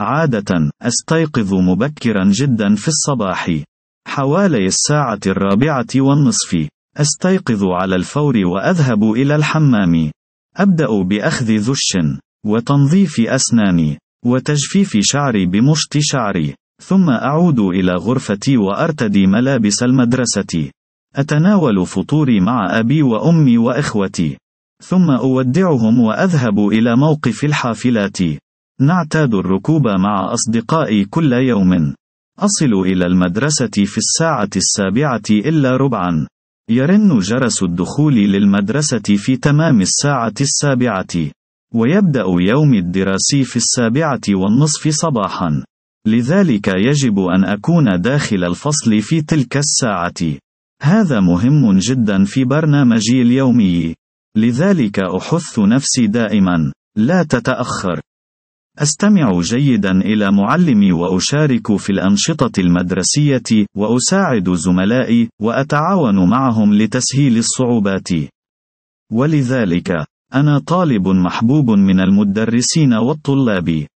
عادة، أستيقظ مبكرا جدا في الصباح. حوالي الساعة الرابعة والنصف. أستيقظ على الفور وأذهب إلى الحمام. أبدأ بأخذ ذش، وتنظيف أسناني، وتجفيف شعري بمشط شعري. ثم أعود إلى غرفتي وأرتدي ملابس المدرسة. أتناول فطوري مع أبي وأمي وإخوتي. ثم أودعهم وأذهب إلى موقف الحافلات. نعتاد الركوب مع أصدقائي كل يوم. أصل إلى المدرسة في الساعة السابعة إلا ربعًا. يرن جرس الدخول للمدرسة في تمام الساعة السابعة. ويبدأ يوم الدراسي في السابعة والنصف صباحًا. لذلك يجب أن أكون داخل الفصل في تلك الساعة. هذا مهم جدا في برنامجي اليومي. لذلك أحث نفسي دائما: لا تتأخر. أستمع جيدا إلى معلمي وأشارك في الأنشطة المدرسية وأساعد زملائي وأتعاون معهم لتسهيل الصعوبات. ولذلك، أنا طالب محبوب من المدرسين والطلاب.